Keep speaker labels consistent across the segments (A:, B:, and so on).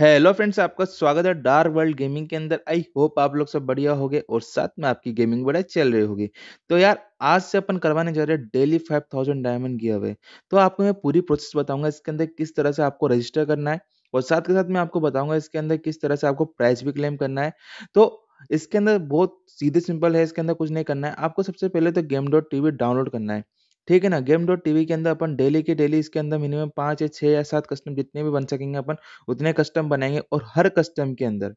A: Hello friends आपका स्वागत है डार्क वर्ल्ड गेमिंग के अंदर आई होप आप लोग सब बढ़िया होगे और साथ में आपकी गेमिंग बढ़िया चल रही होगी तो यार आज से अपन करवाने जा रहे हैं daily five thousand diamond give away तो आपको मैं पूरी प्रोसेस बताऊंगा इसके अंदर किस तरह से आपको रजिस्टर करना है और साथ के साथ मैं आपको बताऊंगा इसके अंदर किस तरह से आपको प्राइस भी क्लेम करना है तो इसके अंदर बहुत सीधे सिंपल है इसके अंदर कुछ नहीं करना है आपको सबसे पहले तो गेम डॉट टीवी डाउनलोड करना है ठीक है ना गेम डॉट टीवी के अंदर अपन डेली के डेली इसके अंदर मिनिमम पांच या छह या सात कस्टम जितने भी बन सकेंगे अपन उतने कस्टम बनाएंगे और हर कस्टम के अंदर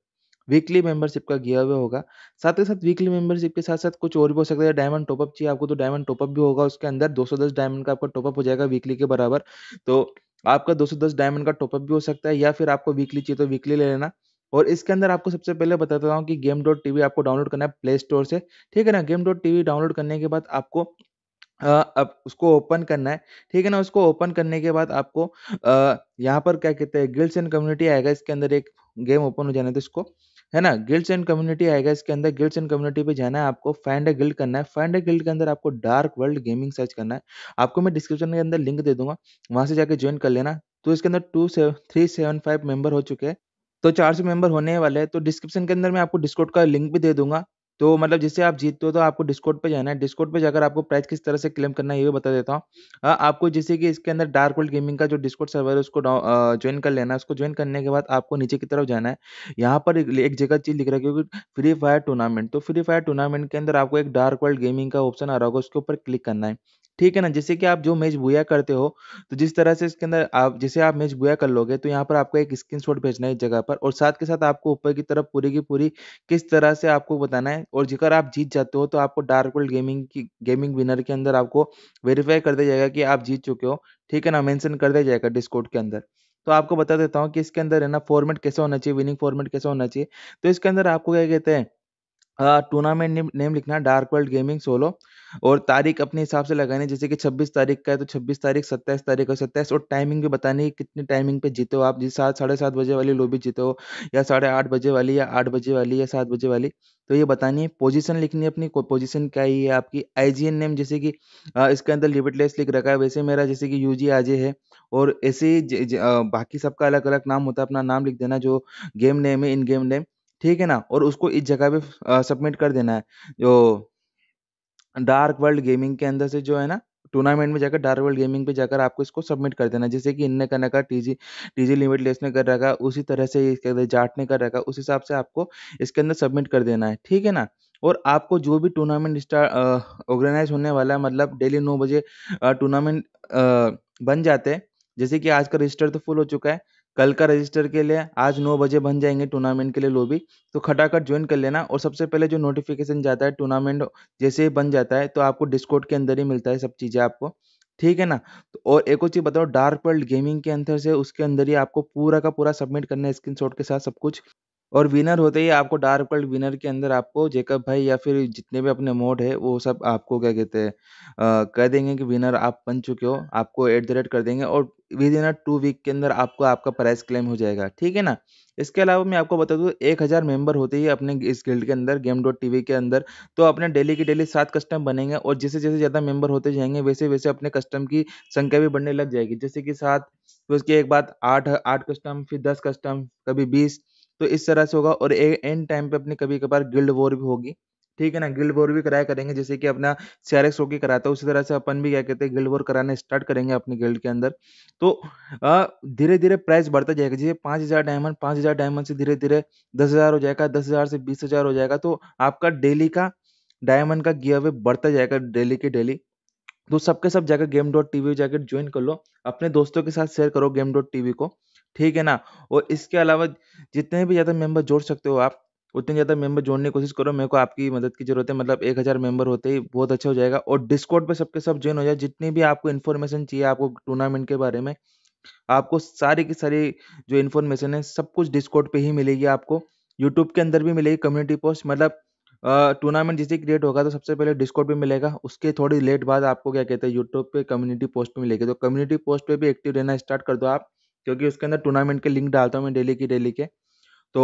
A: वीकली मेंबरशिप का गिया हुआ होगा साथ ही साथ वीकली मेंबरशिप के साथ साथ कुछ और भी हो सकता है डायमंड टॉपअप चाहिए आपको तो डायमंड टॉपअप भी होगा उसके अंदर 210 डायमंड का आपका टॉपअप हो जाएगा वीकली के बराबर तो आपका 210 डायमंड का टॉपअप भी हो सकता है या फिर आपको वीकली चाहिए तो वीकली ले लेना और इसके अंदर आपको सबसे पहले बताता हूँ कि गेम डॉट टीवी आपको डाउनलोड करना है प्ले स्टोर से ठीक है ना गेम डॉट टीवी डाउनलोड करने के बाद आपको अब उसको ओपन करना है, ठीक है ना? उसको ओपन करने के बाद आपको यहाँ पर क्या कहते हैं गिल्ड्स एंड कम्युनिटी आएगा इसके अंदर एक गेम ओपन हो जाना दो तो इसको, है ना? गिल्ड्स एंड कम्युनिटी आएगा इसके अंदर गिल्ड्स एंड कम्युनिटी पे जाना है आपको फाइंड अ गिल्ड करना है, फाइंड ए गिल्ड के अंदर आपको डार्क वर्ल्ड गेमिंग सर्च करना है। आपको मैं डिस्क्रिप्शन के अंदर लिंक दे दूंगा वहां से जाके ज्वाइन कर लेना। तो इसके अंदर टू सेवन फाइव मेंबर हो चुके हैं, तो चार सौ मेंबर होने वाले हैं, तो डिस्क्रिप्शन के अंदर मैं आपको डिस्कॉर्ड का लिंक भी दे दूंगा तो मतलब जिससे आप जीतते हो तो आपको डिस्कोट पे जाना है डिस्कोट पे जाकर आपको प्राइस किस तरह से क्लेम करना है ये भी बता देता हूँ हाँ, आपको जैसे कि इसके अंदर डार्क वर्ल्ड गेमिंग का जो डिस्कोट सर्वर है उसको ज्वाइन कर लेना है उसको ज्वाइन करने के बाद आपको नीचे की तरफ जाना है यहाँ पर एक, जगह चीज़ लिख रहा है क्योंकि फ्री फायर टूर्नामेंट तो फ्री फायर टूर्नामेंट के अंदर आपको एक डार्क वर्ल्ड गेमिंग का ऑप्शन आ रहा होगा उसके ऊपर क्लिक करना है ठीक है ना जैसे कि आप जो मैच बुया करते हो तो जिस तरह से इसके अंदर आप जैसे आप मैच बुया कर लोगे तो यहाँ पर आपको एक शॉट भेजना है इस जगह पर और साथ के साथ आपको ऊपर की तरफ पूरी की पूरी किस तरह से आपको बताना है और जेकर आप जीत जाते हो तो आपको डार्क वर्ल्ड गेमिंग की गेमिंग विनर के अंदर आपको वेरीफाई कर दिया जाएगा कि आप जीत चुके हो ठीक है ना मैंसन कर दिया जाएगा डिस्कोड के अंदर तो आपको बता देता हूँ कि इसके अंदर है ना फॉर्मेट कैसा होना चाहिए विनिंग फॉर्मेट कैसा होना चाहिए तो इसके अंदर आपको क्या कहते हैं टूर्नामेंट नेम लिखना डार्क वर्ल्ड गेमिंग सोलो और तारीख अपने हिसाब से लगानी जैसे कि 26 तारीख का है तो 26 तारीख 27 तारीख और 27 और टाइमिंग भी बतानी है कितने टाइमिंग पे जीते हो आप जिस सात साढ़े सात बजे वाली लोबी जीते हो या साढ़े आठ बजे वाली या आठ बजे वाली या सात बजे वाली तो ये बतानी है पोजीशन लिखनी है अपनी पोजीशन क्या ही है आपकी आई नेम जैसे कि इसके अंदर लिमिटलेस लिख रखा है वैसे मेरा जैसे कि यू जी आजे है और ऐसे ही बाकी सबका अलग अलग नाम होता है अपना नाम लिख देना जो गेम नेम है इन गेम नेम ठीक है ना और उसको इस जगह पे सबमिट कर देना है जो डार्क वर्ल्ड गेमिंग के अंदर से जो है ना टूर्नामेंट में जाकर डार्क वर्ल्ड गेमिंग पे जाकर आपको इसको सबमिट कर देना जैसे कि इनने करने का टीजी टीजी लिमिट लेस ने कर रखा उसी तरह से इसके अंदर जाट ने कर रखा उस हिसाब से आपको इसके अंदर सबमिट कर देना है ठीक है ना और आपको जो भी टूर्नामेंट स्टार्ट ऑर्गेनाइज होने वाला है मतलब डेली नौ बजे टूर्नामेंट बन जाते हैं जैसे कि आज का रजिस्टर तो फुल हो चुका है कल का रजिस्टर के लिए आज नौ बजे बन जाएंगे टूर्नामेंट के लिए लोबी तो खटाखट ज्वाइन कर लेना और सबसे पहले जो नोटिफिकेशन जाता है टूर्नामेंट जैसे ही बन जाता है तो आपको डिस्कोट के अंदर ही मिलता है सब चीज़ें आपको ठीक है ना तो और एक और चीज़ बताओ डार्क वर्ल्ड गेमिंग के अंदर से उसके अंदर ही आपको पूरा का पूरा सबमिट करना है स्क्रीन के साथ सब कुछ और विनर होते ही आपको डार्क वर्ल्ड विनर के अंदर आपको जेकब भाई या फिर जितने भी अपने मोड है वो सब आपको क्या कहते हैं कह देंगे कि विनर आप बन चुके हो आपको एट द रेट कर देंगे और within a two week के अंदर आपको आपका प्राइस क्लेम हो जाएगा ठीक है ना इसके अलावा मैं आपको बता दूँ एक हज़ार मेंबर होते ही अपने इस गिल्ड के अंदर गेम डॉट टीवी के अंदर तो अपने डेली की डेली सात कस्टम बनेंगे और जैसे जैसे ज़्यादा मेम्बर होते जाएंगे वैसे वैसे अपने कस्टम की संख्या भी बढ़ने लग जाएगी जैसे कि सात फिर उसके एक बात आठ आठ कस्टम फिर दस कस्टम कभी बीस तो इस तरह से होगा और एंड टाइम पे अपनी कभी कभार गिल्ड वॉर भी होगी ठीक है ना गिल्ड वॉर भी कराया करेंगे जैसे कि अपना सीआरएक्स होके कराता है उसी तरह से अपन भी क्या कहते हैं गिल्ड वॉर कराना स्टार्ट करेंगे अपने गिल्ड के अंदर तो धीरे धीरे प्राइस बढ़ता जाएगा जैसे पाँच हज़ार डायमंड पाँच हज़ार डायमंड से धीरे धीरे दस हज़ार हो जाएगा दस हज़ार से बीस हज़ार हो जाएगा तो आपका डेली का डायमंड का गियर वे बढ़ता जाएगा डेली के डेली तो सबके सब जाकर गेम डॉट टीवी जाकर ज्वाइन कर लो अपने दोस्तों के साथ शेयर करो गेम डॉट टीवी को ठीक है ना और इसके अलावा जितने भी ज़्यादा मेंबर जोड़ सकते हो आप उतने ज़्यादा मेंबर जोड़ने की कोशिश करो मेरे को आपकी मदद की जरूरत है मतलब एक हज़ार मेंबर होते ही बहुत अच्छा हो जाएगा और डिस्कॉर्ड पे सबके सब ज्वाइन हो जाए जितनी भी आपको इन्फॉर्मेशन चाहिए आपको टूर्नामेंट के बारे में आपको सारी की सारी जो इन्फॉर्मेशन है सब कुछ डिस्कॉर्ड पे ही मिलेगी आपको यूट्यूब के अंदर भी मिलेगी कम्युनिटी पोस्ट मतलब टूर्नामेंट जैसे क्रिएट होगा तो सबसे पहले डिस्कॉर्ड पे मिलेगा उसके थोड़ी लेट बाद आपको क्या कहते हैं यूट्यूब पे कम्युनिटी पोस्ट पे मिलेगी तो कम्युनिटी पोस्ट पे भी एक्टिव रहना स्टार्ट कर दो आप क्योंकि उसके अंदर टूर्नामेंट के लिंक डालता हूँ मैं डेली की डेली के तो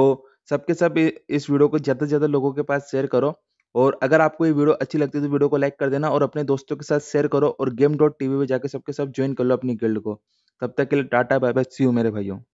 A: सबके सब इस वीडियो को ज़्यादा से ज़्यादा लोगों के पास शेयर करो और अगर आपको ये वीडियो अच्छी लगती है तो वीडियो को लाइक कर देना और अपने दोस्तों के साथ शेयर करो और गेम डॉट टी वी पर जाकर सबके सब ज्वाइन कर लो अपनी गिल्ड को तब तक के लिए tata bye bye see you मेरे भाइयों